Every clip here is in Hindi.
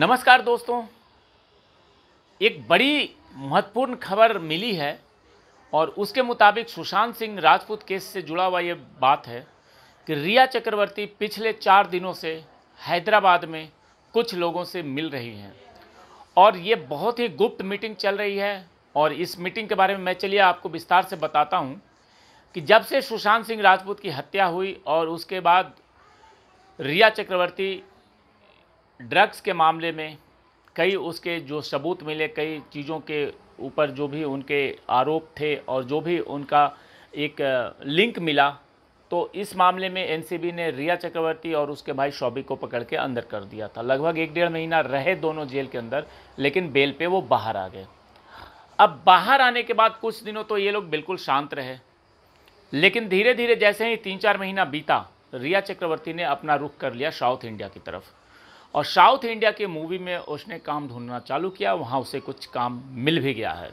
नमस्कार दोस्तों एक बड़ी महत्वपूर्ण खबर मिली है और उसके मुताबिक सुशांत सिंह राजपूत केस से जुड़ा हुआ ये बात है कि रिया चक्रवर्ती पिछले चार दिनों से हैदराबाद में कुछ लोगों से मिल रही हैं और ये बहुत ही गुप्त मीटिंग चल रही है और इस मीटिंग के बारे में मैं चलिए आपको विस्तार से बताता हूँ कि जब से सुशांत सिंह राजपूत की हत्या हुई और उसके बाद रिया चक्रवर्ती ड्रग्स के मामले में कई उसके जो सबूत मिले कई चीज़ों के ऊपर जो भी उनके आरोप थे और जो भी उनका एक लिंक मिला तो इस मामले में एनसीबी ने रिया चक्रवर्ती और उसके भाई शौबिक को पकड़ के अंदर कर दिया था लगभग एक डेढ़ महीना रहे दोनों जेल के अंदर लेकिन बेल पे वो बाहर आ गए अब बाहर आने के बाद कुछ दिनों तो ये लोग बिल्कुल शांत रहे लेकिन धीरे धीरे जैसे ही तीन चार महीना बीता रिया चक्रवर्ती ने अपना रुख कर लिया साउथ इंडिया की तरफ और साउथ इंडिया के मूवी में उसने काम ढूंढना चालू किया वहाँ उसे कुछ काम मिल भी गया है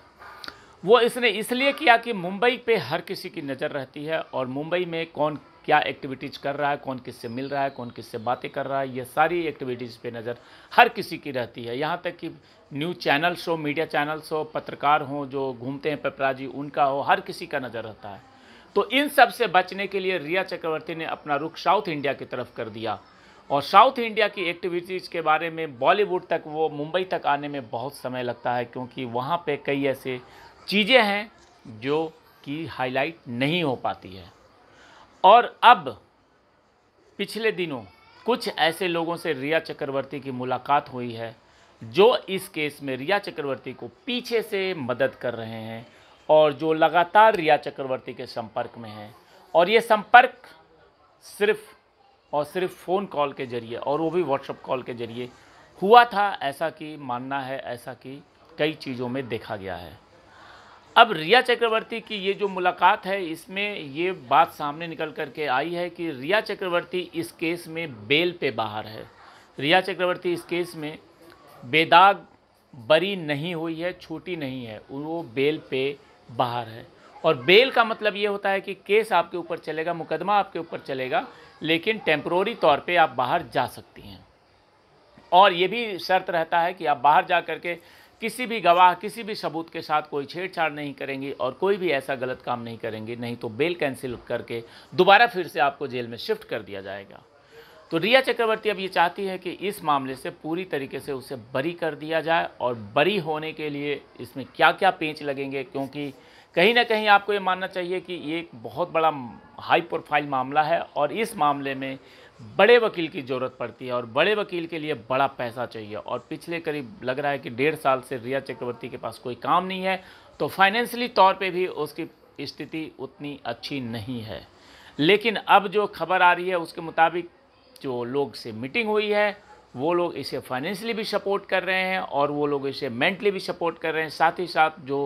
वो इसने इसलिए किया कि मुंबई पे हर किसी की नज़र रहती है और मुंबई में कौन क्या एक्टिविटीज़ कर रहा है कौन किससे मिल रहा है कौन किससे बातें कर रहा है ये सारी एक्टिविटीज़ पे नज़र हर किसी की रहती है यहाँ तक कि न्यूज़ चैनल्स हो मीडिया चैनल्स हो पत्रकार हों जो घूमते हैं पेपराजी उनका हो हर किसी का नज़र रहता है तो इन सब से बचने के लिए रिया चक्रवर्ती ने अपना रुख साउथ इंडिया की तरफ कर दिया और साउथ इंडिया की एक्टिविटीज़ के बारे में बॉलीवुड तक वो मुंबई तक आने में बहुत समय लगता है क्योंकि वहाँ पे कई ऐसे चीज़ें हैं जो कि हाईलाइट नहीं हो पाती है और अब पिछले दिनों कुछ ऐसे लोगों से रिया चक्रवर्ती की मुलाकात हुई है जो इस केस में रिया चक्रवर्ती को पीछे से मदद कर रहे हैं और जो लगातार रिया चक्रवर्ती के संपर्क में हैं और ये संपर्क सिर्फ और सिर्फ फ़ोन कॉल के ज़रिए और वो भी व्हाट्सअप कॉल के ज़रिए हुआ था ऐसा कि मानना है ऐसा कि कई चीज़ों में देखा गया है अब रिया चक्रवर्ती की ये जो मुलाकात है इसमें ये बात सामने निकल कर के आई है कि रिया चक्रवर्ती इस केस में बेल पे बाहर है रिया चक्रवर्ती इस केस में बेदाग बरी नहीं हुई है छूटी नहीं है वो बेल पे बाहर है और बेल का मतलब ये होता है कि केस आपके ऊपर चलेगा मुकदमा आपके ऊपर चलेगा लेकिन टेम्प्रोरी तौर पे आप बाहर जा सकती हैं और ये भी शर्त रहता है कि आप बाहर जा कर के किसी भी गवाह किसी भी सबूत के साथ कोई छेड़छाड़ नहीं करेंगी और कोई भी ऐसा गलत काम नहीं करेंगी नहीं तो बेल कैंसिल करके दोबारा फिर से आपको जेल में शिफ्ट कर दिया जाएगा तो रिया चक्रवर्ती अब ये चाहती है कि इस मामले से पूरी तरीके से उसे बरी कर दिया जाए और बरी होने के लिए इसमें क्या क्या पेंच लगेंगे क्योंकि कहीं ना कहीं आपको ये मानना चाहिए कि ये एक बहुत बड़ा हाई प्रोफाइल मामला है और इस मामले में बड़े वकील की ज़रूरत पड़ती है और बड़े वकील के लिए बड़ा पैसा चाहिए और पिछले करीब लग रहा है कि डेढ़ साल से रिया चक्रवर्ती के पास कोई काम नहीं है तो फाइनेंशियली तौर पे भी उसकी स्थिति उतनी अच्छी नहीं है लेकिन अब जो खबर आ रही है उसके मुताबिक जो लोग से मीटिंग हुई है वो लोग इसे फाइनेंशली भी सपोर्ट कर रहे हैं और वो लोग इसे मेंटली भी सपोर्ट कर रहे हैं साथ ही साथ जो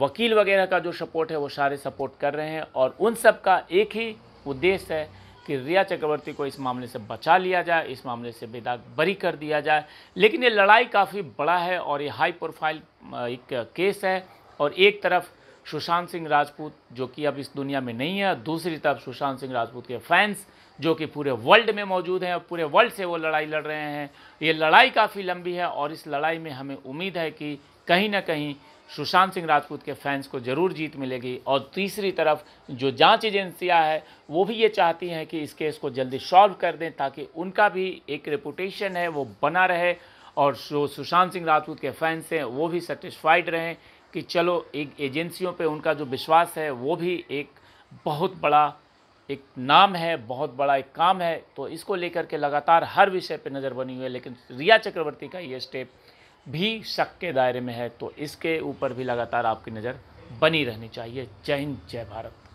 वकील वगैरह का जो सपोर्ट है वो सारे सपोर्ट कर रहे हैं और उन सब का एक ही उद्देश्य है कि रिया चक्रवर्ती को इस मामले से बचा लिया जाए इस मामले से बेदाग बरी कर दिया जाए लेकिन ये लड़ाई काफ़ी बड़ा है और ये हाई प्रोफाइल एक केस है और एक तरफ सुशांत सिंह राजपूत जो कि अब इस दुनिया में नहीं है दूसरी तरफ सुशांत सिंह राजपूत के फैंस जो कि पूरे वर्ल्ड में मौजूद हैं और पूरे वर्ल्ड से वो लड़ाई लड़ रहे हैं ये लड़ाई काफ़ी लंबी है और इस लड़ाई में हमें उम्मीद है कि कहीं ना कहीं सुशांत सिंह राजपूत के फैंस को ज़रूर जीत मिलेगी और तीसरी तरफ जो जांच एजेंसियां हैं वो भी ये चाहती हैं कि इस केस को जल्दी सॉल्व कर दें ताकि उनका भी एक रेपुटेशन है वो बना रहे और जो सुशांत सिंह राजपूत के फैंस हैं वो भी सेटिस्फाइड रहें कि चलो एक एजेंसियों पे उनका जो विश्वास है वो भी एक बहुत बड़ा एक नाम है बहुत बड़ा एक काम है तो इसको लेकर के लगातार हर विषय पे नज़र बनी हुई है लेकिन रिया चक्रवर्ती का ये स्टेप भी शक के दायरे में है तो इसके ऊपर भी लगातार आपकी नज़र बनी रहनी चाहिए जय हिंद जय भारत